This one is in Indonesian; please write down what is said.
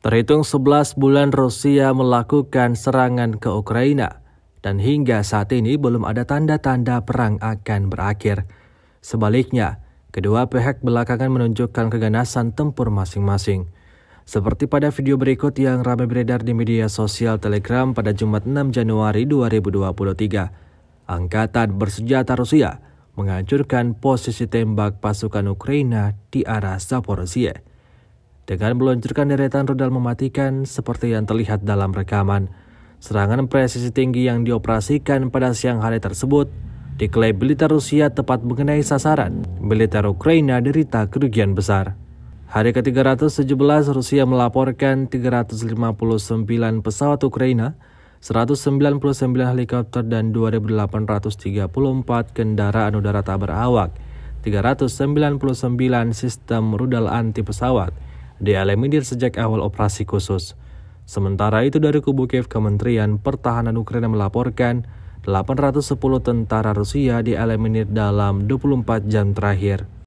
Terhitung 11 bulan Rusia melakukan serangan ke Ukraina dan hingga saat ini belum ada tanda-tanda perang akan berakhir. Sebaliknya, kedua pihak belakangan menunjukkan keganasan tempur masing-masing. Seperti pada video berikut yang ramai beredar di media sosial Telegram pada Jumat 6 Januari 2023. Angkatan bersenjata Rusia menghancurkan posisi tembak pasukan Ukraina di arah Zaporozhye dengan meluncurkan deretan rudal mematikan seperti yang terlihat dalam rekaman. Serangan presisi tinggi yang dioperasikan pada siang hari tersebut diklaim militer Rusia tepat mengenai sasaran. Militer Ukraina derita kerugian besar. Hari ke-317 Rusia melaporkan 359 pesawat Ukraina, 199 helikopter dan 2834 kendaraan udara tak berawak, 399 sistem rudal anti pesawat, dieliminir sejak awal operasi khusus. Sementara itu dari kubu Kiev Kementerian Pertahanan Ukraina melaporkan 810 tentara Rusia dieliminir dalam 24 jam terakhir.